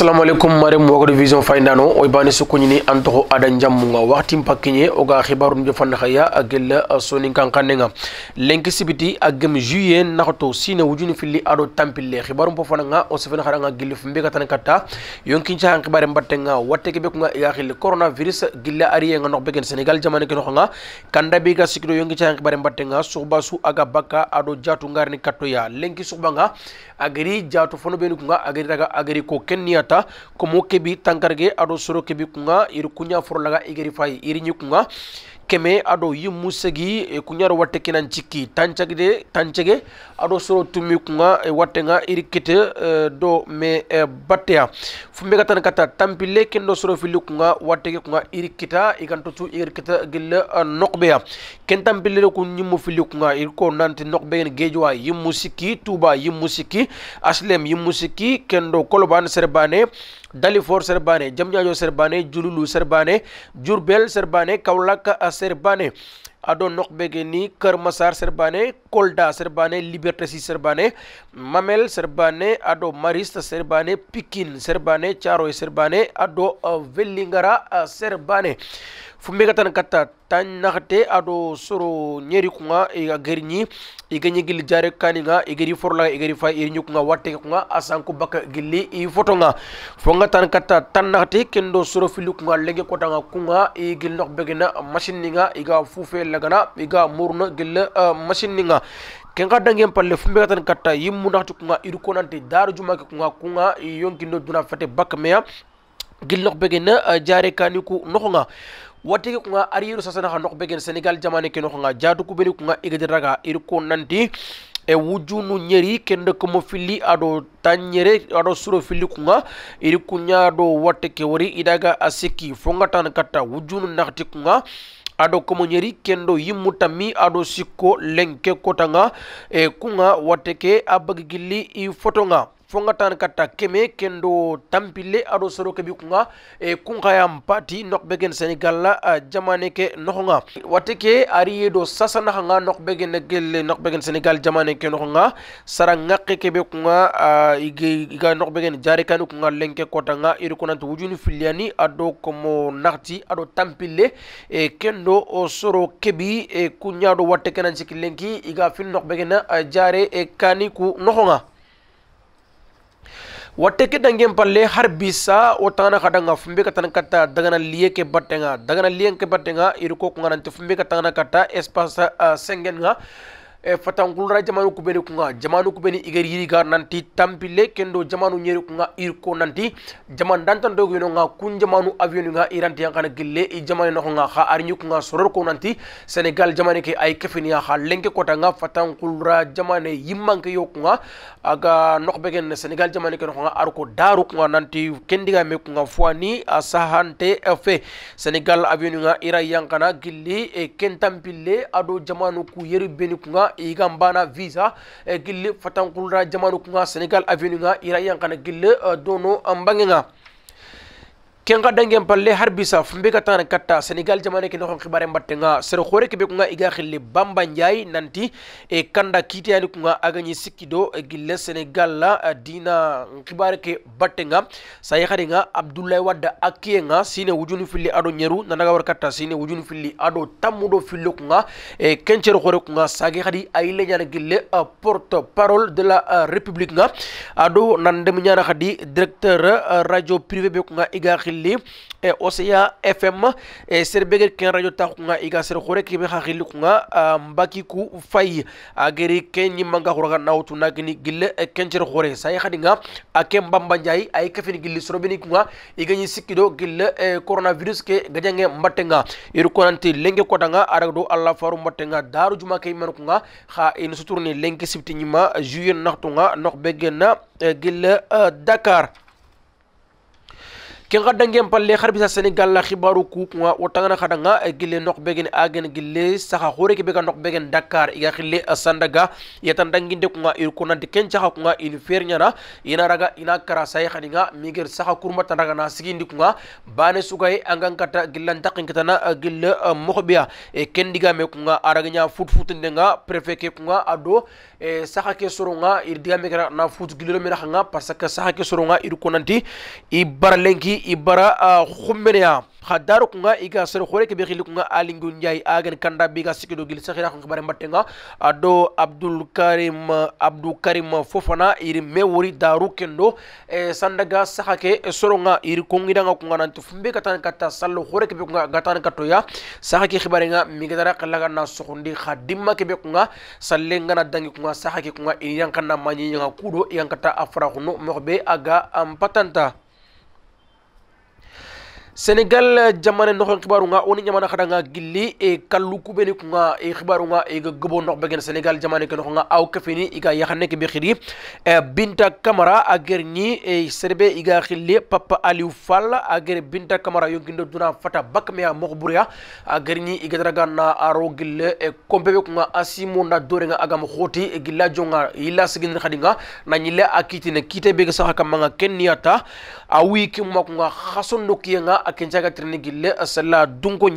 assalamu alaikum marim mo vision findano o bani su kunini an adan jammu nga waxti mpakinye o ga khibarum jo fan khaya agel soni kan kaninga link sibiti agem juyen naxto sine wujuni filli ado tampile khibarum po fananga o sefen kharanga gilif fumbe katan katta yonkin cha an mbatte nga watte ke bekunga ya xil coronavirus gilla ari nga nok begen senegal jamane ke kanda bi ga sikiro yonkin cha an mbatte nga suba su aga baka ado jatu ngarni katto ya suba nga agri jatu fono nga agri daga agri ko ken como que kebi tankarge ado soro kebi kunga iri kunya forlaga igeri Fai iri keme ado yimmu segi e, kuñaro watte kinan cikki tancagide tancege ado soro tummi kuga e watte nga iri kete e, do me e, batteya fumbe gatan kata tampille e, kendo soro filli kuga wattege kuga iri kita igantotu iri kita gille uh, ya. ken tampillere ku yimmu filli kuga iri ko nanti nokbeyen gejowa yimmu sikki tuba yimmu sikki aslem yimmu sikki kendo kolobane serebane dalifor serbane jamjajo serbane jululu serbane jurbel serbane kaulak serbane aɗo noqɓe ge ni karmasar serbane kolda serbane liberté si serbane mamel serbane aɗo mariste serbane pikin serbane caroye serbane aɗo vellingara serbane uh, fumbe katan kata tan nakhte ado suru nyeri kunga ni gerni nyi nyigil jare kaninga geri forla igeri fa iri nyukunga watte kunga asanku baka gilli i fotonga fonga tan kata tan te kendo suru filu kunga lege nga kunga e gil nok begena uh, machine e ga fufe lagana ga murno gil uh, machine ninga kenga dangen palle fumbe katan kata yimmu nakhte kunga iruko te daru juma kunga kunga yonkindo duna fete bak gil nok begena uh, jare kaniku nokhonga wati kunga ariru sasana ha nok senegal jamane keno kunga jadu kubeni kunga igediraga irko nanti e wujunu nyeri kende komo fili ado tanyere ado suro fili kunga iri kunya ado wate ke wori idaga asiki fongatan kata wujunu nakti kunga ado komo nyeri kendo yimmutami ado sikko lenke kotanga e kunga wate ke abagigili i nga. fonga tan keme kendo tampile aɗo soro kebi kunga e kunkayam pati nokbegen sénégal la jamane ke nohonga wateke ke ariye do sasa nahanga nokbegen gelle nokbegen Senegal jamane ke nohonga sara ngakke kebe kunga iga nokbegen jari kanu kunga lenke nga iri kunantu wujuni filiani aɗo komo narti aɗo tampile e kendo o soro kebi e kunyaɗo watte kenan siki lenki iga fin nokbegen jare e kaniku ku nohonga ಒಟ್ಟಕ್ಕೆ ದಂಗೆಂ ಪಲ್ಲೆ ಹರ್ ಬೀಸ ಒಟ್ಟಾನ ಕಡಂಗ ಫುಂಬಿ ಕತನ ದಗನ ಲಿಯಕ್ಕೆ ಬಟ್ಟೆಂಗ ದಗನ ಲಿಯಂಕೆ ಬಟ್ಟೆಂಗ ಇರುಕೋಕುಂಗ ನಂತು ಫುಂಬಿ ಕತನ ಕಟ್ಟ ಎಸ್ಪಾಸ ಸೆಂಗೆನ್ಗ e eh, fatankulora jamanu kunga jamanu kubeni yiri gar nanti tampile kendo jamanu nyeri kunga irko nanti jaman dantan dogo no nga kun jamanu avion nga iranti yang gile gille i jamanu no nga kha arnyu kunga soror ko nanti senegal jamani ke ay kefini ya kha lenke kota nga fatankulora jamane yimmanke kunga aga nokbe gen senegal jamani ke no nga arko daru kunga nanti kendiga me asahan te asahante fe senegal avion nga ira yang kana gille e kentampile ado jamanu ku yeri beni kunga igambana visa gille fatan kulra jamanu kunga senegal avenue nga irayan kana gille dono ambangenga kenga dangen palle har bisa fumbe ga tan katta senegal jamane ke nokhon khibare mbatte nga sero khore ke be kunga iga khille bamba njay nanti e kanda kiti ani kunga agani sikido e gille senegal la e dina khibare ke batte nga say khari nga abdoulaye wadda akiye nga sine wujunu filli ado nyeru nanaga war katta sine wujunu filli ado tamudo fillo kunga e kencher khore kunga sage khadi ayle nyana gille e porte parole de la e république nga hakili eh, osea fm e, eh, serbege ken radio ta kunga iga ser khore kebe xa hakili kunga mbaki ku fay ageri ken ñimanga khuraga nautu nagini gille e, eh, kenjer khore sai khadinga ake mbamba njai ay kafin gilli sorobini kunga iga nyi sikido gille e, coronavirus ke gajange mbatenga irukonanti lenge kodanga aragdo allah faru mbatenga daru juma ke men kunga kha in suturni lenke sibti nyima juyen naktunga nok begena gille dakar ken xa dangen palle xar bisa sénégal la xibaru wata wo khada nga gille nok begen agen gille saha hore ke bega nok begen dakar iga ga sandaga yetan danginde kunga ir konanti ken caxa kunga in fer ñana ina raga ina kara nga migir miger kurma kurmatan raga na sigindi nga bane sugaye angan kata gillan na gille moxoɓeya e ken me kunga a raga fut futindenga préfet ke kunga ado e saha ke soronga ir me kera na fut gile mena xanga parce que saxa ke nga ir konanti i lenki ibara a uh, khumbereya khadaru kunga iga sir khore ke bekhil kunga alingu njay agen kanda biga sikido gil sakhira khang bare matenga ado abdul karim uh, abdul karim uh, fofana iri mewuri daru kendo e sandaga sakhake e, soronga iri kongida nga kunga nantu fumbe katan kata sallo khore ke kunga gatan ya sakhake khibare nga migadara kalaga na sokundi khadimma ke kunga sallenga na dangi kunga sakhake kunga iri yang kanna manyi kudo yang kata afra aga ampatanta um, senegal eh, jamane noxon xibaru nga woni ñamana xada nga gilli e kallu kubeni kunga e xibaru nga e eh, ga gebo nox begen senegal jamane ke noxonga aw kafini iga yaxane ke be xiri e binta kamara a e serbe iga xilli papa aliou fall a ger binta kamara yonkindo duna fata bak me a moxburiya a gerni iga na aro gille e kompe be kunga asimu na dore nga agam xoti e gilla jonga illa sigin xadinga na ñille a kitine kite be ga saxa kamanga ken niyata a wi ki kuma kunga xasondo akencaga trini gille asalla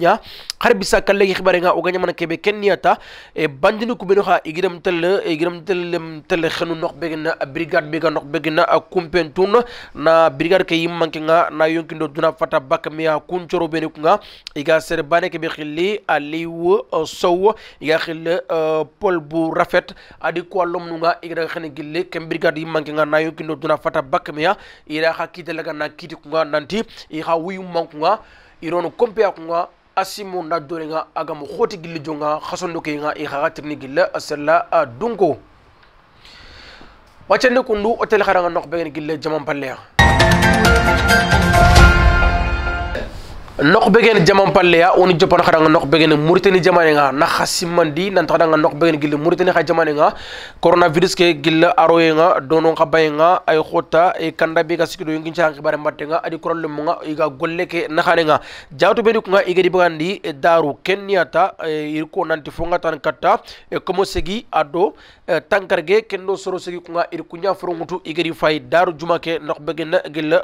nya har bisa kalle gi khibare nga oganya na kebe niata e eh, bandini kubeno ha igiram tel igiram tel tel khanu nok begna brigade bega nok begna kumpen tun na brigade ke yimmanke nga na yonkindo duna fata bakmiya kunchoro beni kunga iga serbane kebe khilli aliwu sow iga khille eh, pol bu rafet adi ko nunga nga igra khane gille kem brigade yimmanke nga na yonkindo duna fata bakmiya ira hakite laga na kiti kunga nanti i mankunga irono kompe akunga asimu na dorenga agamo khoti gilli jonga khasondo kenga i khaga tirni gilla asalla a dunko wacce ne kundu hotel kharanga nokbe gille jaman palleya nok begen jaman palle ya oni jopan khadanga nok begen muritani jamane nga na di nan khadanga nok begen gil muritani kha jamane nga coronavirus ke gilla aroye nga dono kha bay nga ay khota e kanda be ga sikido ngi chan khibare matte nga adi korol mu nga iga golle ke na khane nga jawtu be nga iga di e daru kenyata e irko nanti fonga tan katta e komo segi ado e ge kendo soro segi kunga irko nya furungutu iga di fay daru juma ke nok begen gil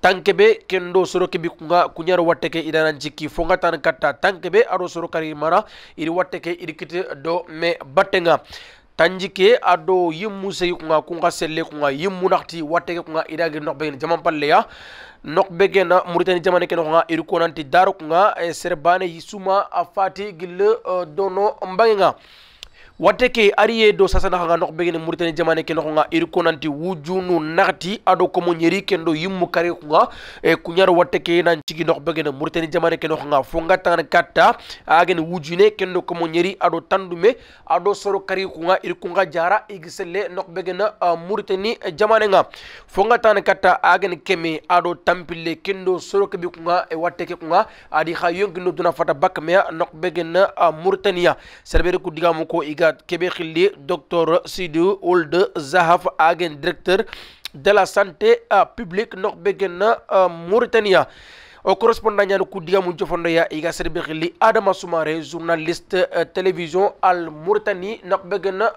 tanke be kendo soro ke bi kunga kuñar watteke idanan jikki fo gatan katta tanke be aɗo soro kari mana iɗi watteke iɗi kiti do me battega tanjike ado yimmu segi kunga kunga selle kunga yimmu nakti watteke kunga idagir nokbegen jaman palleya nokbege na muritani jamane ke kunga iri konanti daro kunga eh, serbane yisuma afati gille eh, dono mbangenga wate ke ari do sasana hanga nok begene muritani jamane ke nokonga iri nanti wujunu nagati ado komo nyeri kendo yimmu kare kunga e eh, kunyaro wate ke nan chigi nok begene muritani jamane ke nokonga fonga tangana kata agene wujune kendo komo nyeri ado tandume ado soro kare kunga iri nga jara igisele nok begene uh, eh, muritani jamane nga fonga tangana katta agene keme ado tampile kendo soro kebi kunga e wate ke kunga eh, adi khayon kendo duna fata bakme nok begene uh, muritaniya serbere ku digamu ko iga Bourguibat Kebekili, Dr Sidou Ould Zahaf Agen, directeur de la santé euh, publique Nord-Begena euh, Mauritania o correspondant ku digamu jofondo ya iga serbe khili adama soumare journaliste euh, télévision al mauritanie Nord-Begena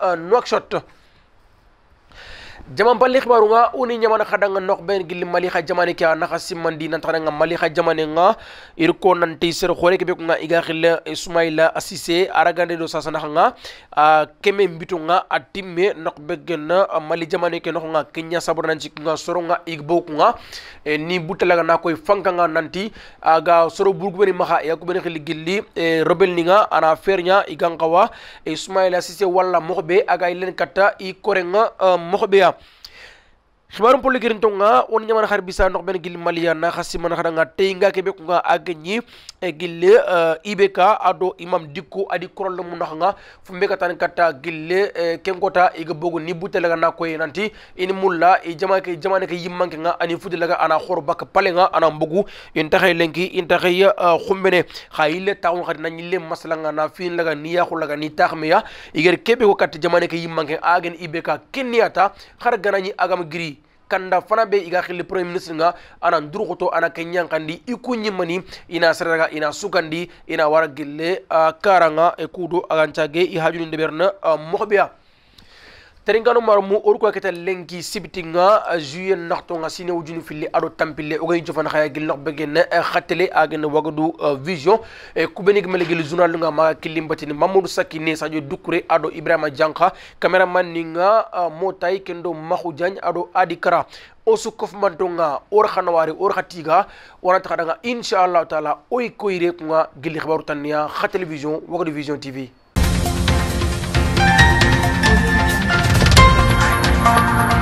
jaman palli xibaru nga uni ñamana xadanga nok ben gilli mali jamani jamane na naxa simmandi nan taxana nga mali xa jamani nga ir ko nan tey ser xore ke nga iga xilla ismaila eh, assise aragande do sasana nga a ah, keme mbitu nga atimme nox na ah, mali jamani ke nok nga kinya sabur nan ci nga soro nga igbo nga eh, ni butala nga nakoy fanka nga nanti aga ah, soro burgu beni maha ya ko ben xilli gilli eh, rebel ni nga ana fernya kawa, ismaila assise wala moxbe aga ilen kata i korenga moxbe ya hibarum polli girin tonga on nyamana har bisa nok ben gil maliya na khassi man khada nga teinga kebe ko nga agenyi e eh, gille eh, ibk ado imam Diko adi korol mu nok nga fumbe katan kata gille eh, kota e bogo ni butelaga na koy nanti ini mulla e jama ke jama ne ke yimmanke nga ani laga ana khorba ka palenga ana mbugu en taxay lenki en taxay khumbene khayile taw khadi le nyille maslanga na fin laga niya khulaga ni taxmiya iger kebe ko kat jama ne ke yimmanke agen ibk kinniata khar ganani agam giri kanda fana be i ga xilli premier ministre nga ana duruxuto ana ke ɲankandi i ku ɲimani ina sereraga ina sukandi ina wara gille a karanga e kudu aganca ge i hajunin deberna moxobeya teringano marmu orko keta lenki sibtinga juye naxto nga sine wujunu fille ado tampille ogay jofan xaya gil nax begen eh, khatele agen wagadu eh, vision e kubenig gil journal nga ma kilimbatini mamadou ne sadio dukure ado ibrahima janka cameraman ninga motay kendo maxu diagne ado adikara osu kofmantonga or xanawari or xatiga wanata xadanga inchallahu taala oy koyre kunga gilli xibaru tanniya xa télévision wagadu vision tv Thank you.